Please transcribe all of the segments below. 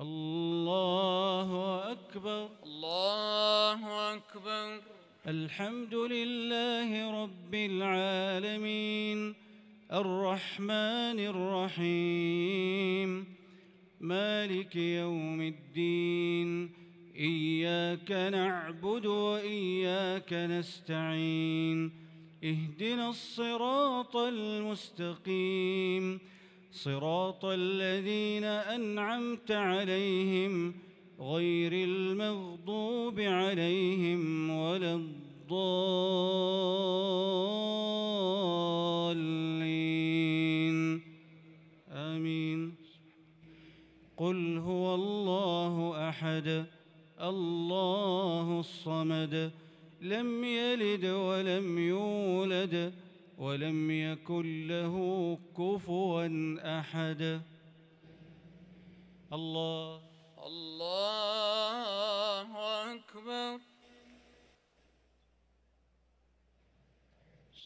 الله أكبر الله أكبر الحمد لله رب العالمين الرحمن الرحيم مالك يوم الدين إياك نعبد وإياك نستعين اهدنا الصراط المستقيم صراط الذين أنعمت عليهم غير المغضوب عليهم ولا الضالين آمين قل هو الله أحد الله الصمد لم يلد ولم يولد ولم يكن له كفوا احد الله الله اكبر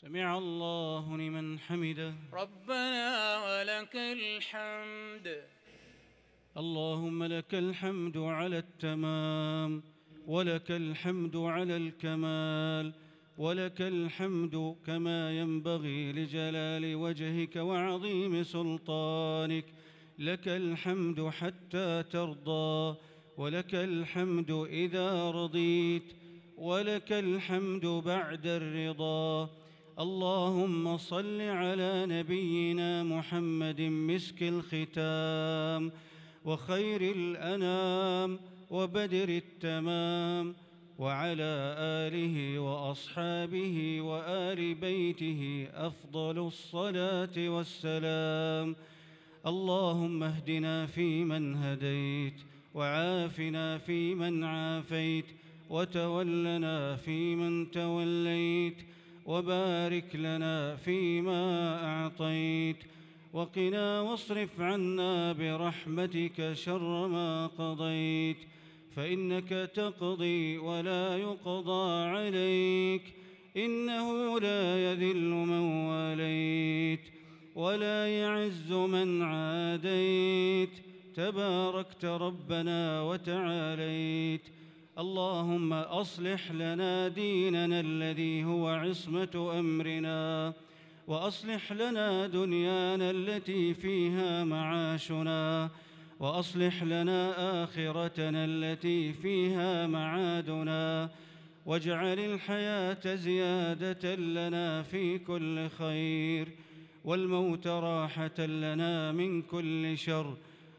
سمع الله لمن حمده ربنا ولك الحمد اللهم لك الحمد على التمام ولك الحمد على الكمال ولك الحمد كما ينبغي لجلال وجهك وعظيم سلطانك لك الحمد حتى ترضى ولك الحمد اذا رضيت ولك الحمد بعد الرضا اللهم صل على نبينا محمد مسك الختام وخير الانام وبدر التمام وعلى آله وأصحابه وآل بيته أفضل الصلاة والسلام اللهم اهدنا فيمن هديت وعافنا فيمن عافيت وتولنا فيمن توليت وبارك لنا فيما أعطيت وقنا واصرف عنا برحمتك شر ما قضيت فإنك تقضي ولا يقضى عليك إنه لا يذل من واليت ولا يعز من عاديت تباركت ربنا وتعاليت اللهم أصلح لنا ديننا الذي هو عصمة أمرنا وأصلح لنا دنيانا التي فيها معاشنا واصلح لنا اخرتنا التي فيها معادنا واجعل الحياه زياده لنا في كل خير والموت راحه لنا من كل شر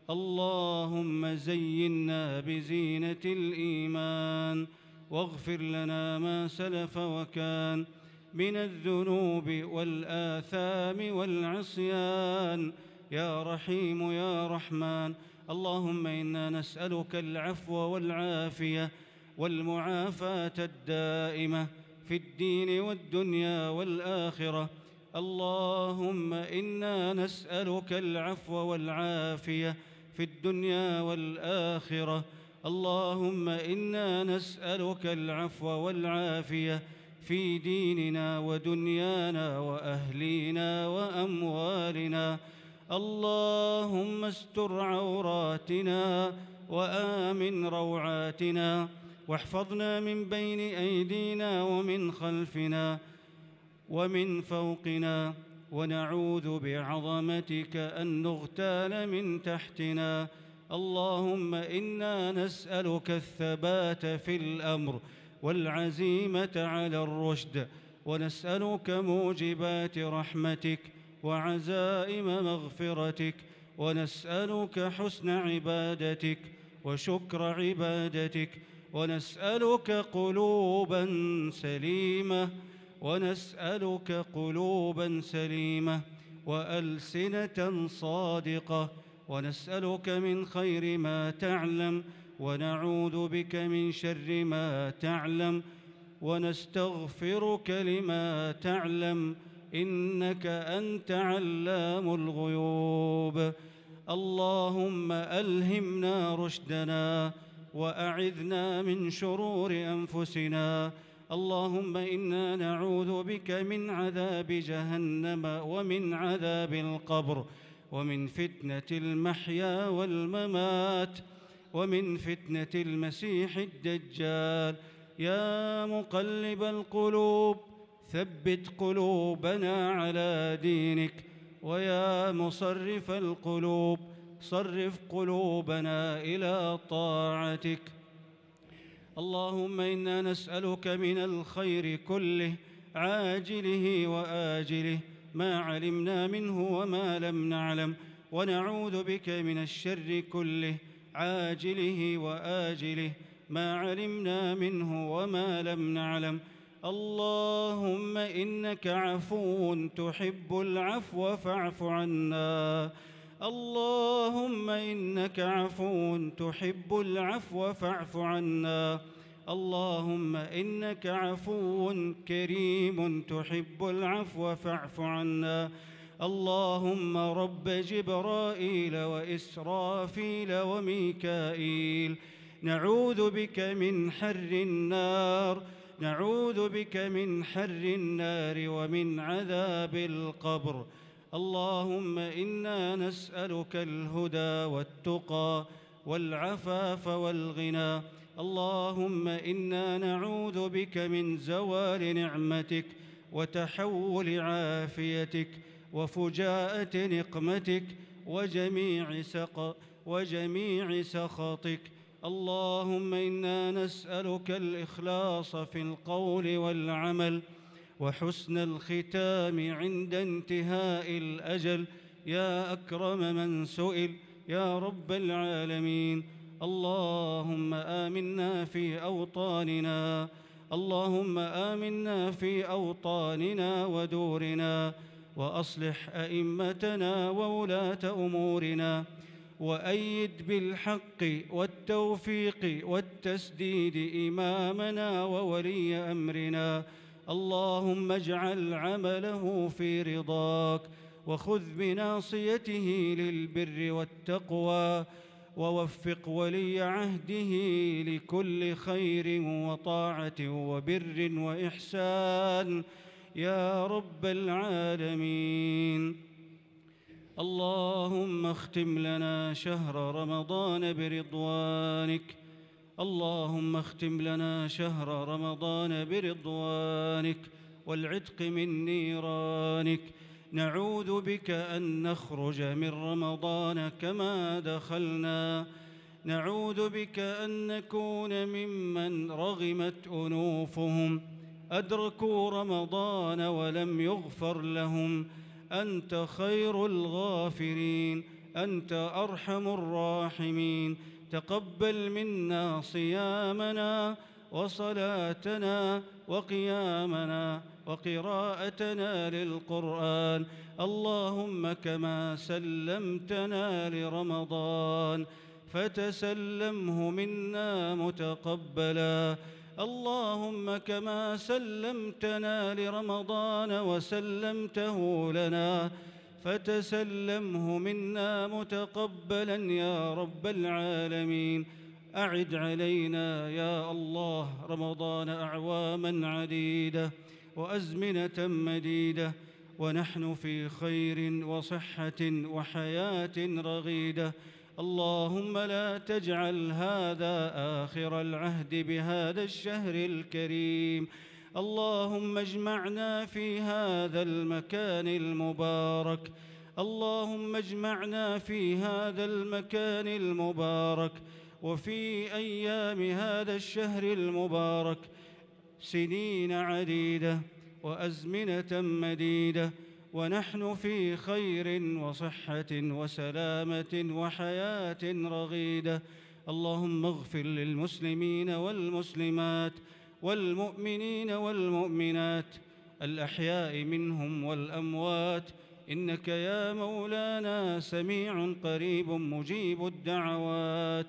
اللهم زينا بزينه الايمان واغفر لنا ما سلف وكان من الذنوب والاثام والعصيان يا رحيم يا رحمن اللهم انا نسالك العفو والعافيه والمعافاه الدائمه في الدين والدنيا والاخره اللهم انا نسالك العفو والعافيه في الدنيا والاخره اللهم انا نسالك العفو والعافيه في ديننا ودنيانا واهلينا واموالنا اللهم استر عوراتنا وآمن روعاتنا واحفظنا من بين أيدينا ومن خلفنا ومن فوقنا ونعوذ بعظمتك أن نغتال من تحتنا اللهم إنا نسألك الثبات في الأمر والعزيمة على الرشد ونسألك موجبات رحمتك وعزائم مغفرتك ونسألك حسن عبادتك وشكر عبادتك ونسألك قلوبا سليمة ونسألك قلوبا سليمة وألسنة صادقة ونسألك من خير ما تعلم ونعوذ بك من شر ما تعلم ونستغفرك لما تعلم إنك أنت علام الغيوب اللهم ألهمنا رشدنا وأعذنا من شرور أنفسنا اللهم إنا نعوذ بك من عذاب جهنم ومن عذاب القبر ومن فتنة المحيا والممات ومن فتنة المسيح الدجال يا مقلب القلوب ثبت قلوبنا على دينك ويا مصرف القلوب صرف قلوبنا الى طاعتك اللهم انا نسالك من الخير كله عاجله واجله ما علمنا منه وما لم نعلم ونعوذ بك من الشر كله عاجله واجله ما علمنا منه وما لم نعلم اللهم إنك عفو تحب العفو فاعف عنا اللهم إنك عفو تحب العفو فاعف عنا اللهم إنك عفو كريم تحب العفو فاعف عنا اللهم رب جبرائيل وإسرافيل وميكائيل نعوذ بك من حر النار نعوذ بك من حر النار ومن عذاب القبر اللهم انا نسالك الهدى والتقى والعفاف والغنى اللهم انا نعوذ بك من زوال نعمتك وتحول عافيتك وفجاءه نقمتك وجميع سق وجميع سخطك اللهم انا نسالك الاخلاص في القول والعمل وحسن الختام عند انتهاء الاجل يا اكرم من سئل يا رب العالمين اللهم امنا في اوطاننا اللهم امنا في اوطاننا ودورنا واصلح ائمتنا وولاه امورنا وأيد بالحق والتوفيق والتسديد إمامنا وولي أمرنا اللهم اجعل عمله في رضاك وخذ بناصيته للبر والتقوى ووفق ولي عهده لكل خير وطاعة وبر وإحسان يا رب العالمين اللهم اختم لنا شهر رمضان برضوانك اللهم اختم لنا شهر رمضان برضوانك والعتق من نيرانك نعوذ بك ان نخرج من رمضان كما دخلنا نعوذ بك ان نكون ممن رغمت انوفهم ادركوا رمضان ولم يغفر لهم انت خير الغافرين انت ارحم الراحمين تقبل منا صيامنا وصلاتنا وقيامنا وقراءتنا للقران اللهم كما سلمتنا لرمضان فتسلمه منا متقبلا اللهم كما سلمتنا لرمضان وسلمته لنا فتسلمه منا متقبلا يا رب العالمين أعد علينا يا الله رمضان أعواما عديدة وأزمنة مديدة ونحن في خير وصحة وحياة رغيدة اللهم لا تجعل هذا آخر العهد بهذا الشهر الكريم اللهم اجمعنا في هذا المكان المبارك اللهم اجمعنا في هذا المكان المبارك وفي أيام هذا الشهر المبارك سنين عديدة وأزمنة مديدة ونحن في خير وصحة وسلامة وحياة رغيدة اللهم اغفر للمسلمين والمسلمات والمؤمنين والمؤمنات الأحياء منهم والأموات إنك يا مولانا سميع قريب مجيب الدعوات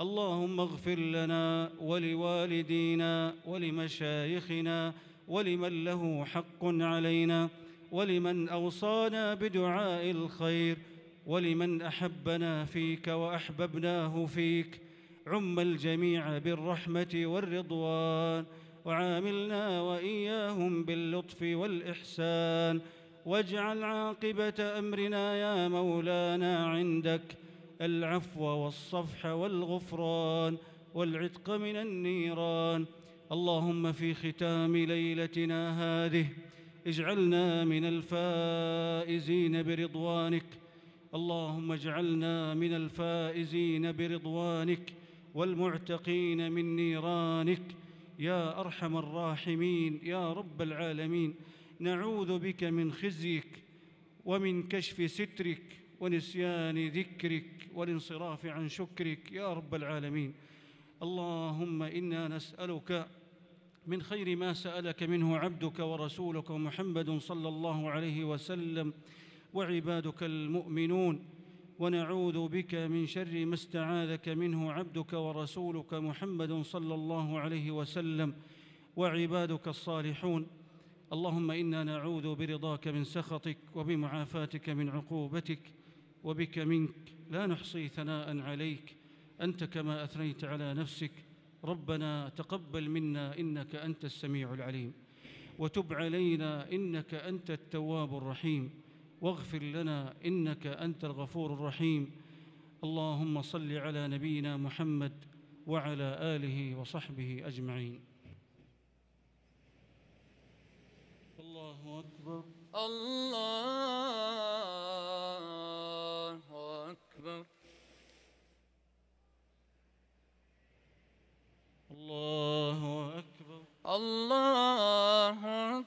اللهم اغفر لنا ولوالدينا ولمشايخنا ولمن له حق علينا ولمن أوصانا بدعاء الخير ولمن أحبنا فيك وأحببناه فيك عم الجميع بالرحمة والرضوان وعاملنا وإياهم باللطف والإحسان واجعل عاقبة أمرنا يا مولانا عندك العفو والصفح والغفران والعتق من النيران اللهم في ختام ليلتنا هذه اجعلنا من الفائزين برضوانك اللهم اجعلنا من الفائزين برضوانك والمعتقين من نيرانك يا ارحم الراحمين يا رب العالمين نعوذ بك من خزيك ومن كشف سترك ونسيان ذكرك والانصراف عن شكرك يا رب العالمين اللهم انا نسالك من خير ما سالك منه عبدك ورسولك محمد صلى الله عليه وسلم وعبادك المؤمنون ونعوذ بك من شر ما استعاذك منه عبدك ورسولك محمد صلى الله عليه وسلم وعبادك الصالحون اللهم انا نعوذ برضاك من سخطك وبمعافاتك من عقوبتك وبك منك لا نحصي ثناء عليك انت كما اثنيت على نفسك ربنا تقبل منا انك انت السميع العليم وتب علينا انك انت التواب الرحيم واغفر لنا انك انت الغفور الرحيم اللهم صل على نبينا محمد وعلى اله وصحبه اجمعين الله اكبر الله الله أكبر الله